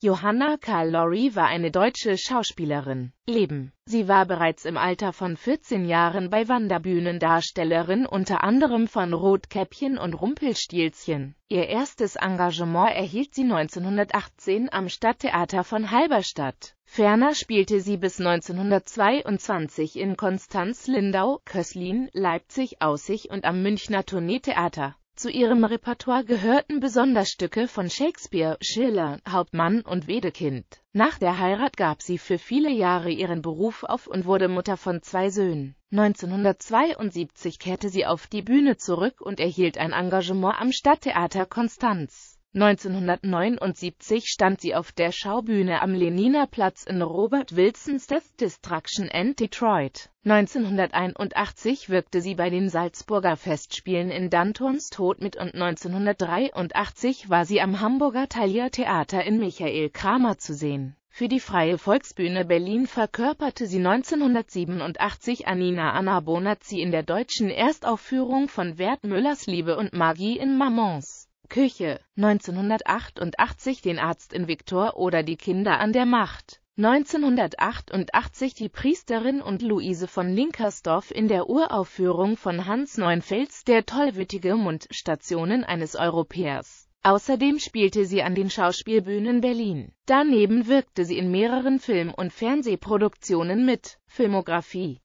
Johanna Karl Lorry war eine deutsche Schauspielerin. Leben. Sie war bereits im Alter von 14 Jahren bei Wanderbühnendarstellerin unter anderem von Rotkäppchen und Rumpelstilzchen. Ihr erstes Engagement erhielt sie 1918 am Stadttheater von Halberstadt. Ferner spielte sie bis 1922 in Konstanz-Lindau, Köslin, Leipzig, Aussig und am Münchner Tourneetheater. Zu ihrem Repertoire gehörten besonders Stücke von Shakespeare, Schiller, Hauptmann und Wedekind. Nach der Heirat gab sie für viele Jahre ihren Beruf auf und wurde Mutter von zwei Söhnen. 1972 kehrte sie auf die Bühne zurück und erhielt ein Engagement am Stadttheater Konstanz. 1979 stand sie auf der Schaubühne am Leniner Platz in Robert Wilsons Death Destruction and Detroit. 1981 wirkte sie bei den Salzburger Festspielen in Dantons Tod mit und 1983 war sie am Hamburger Thalia-Theater in Michael Kramer zu sehen. Für die Freie Volksbühne Berlin verkörperte sie 1987 Anina Anna Bonazzi in der deutschen Erstaufführung von Wert Müllers Liebe und Magie in Mamans. Küche 1988 den Arzt in Viktor oder die Kinder an der Macht 1988 die Priesterin und Luise von Linkersdorf in der Uraufführung von Hans Neunfels Der tollwütige Mundstationen eines Europäers. Außerdem spielte sie an den Schauspielbühnen Berlin. Daneben wirkte sie in mehreren Film- und Fernsehproduktionen mit. Filmografie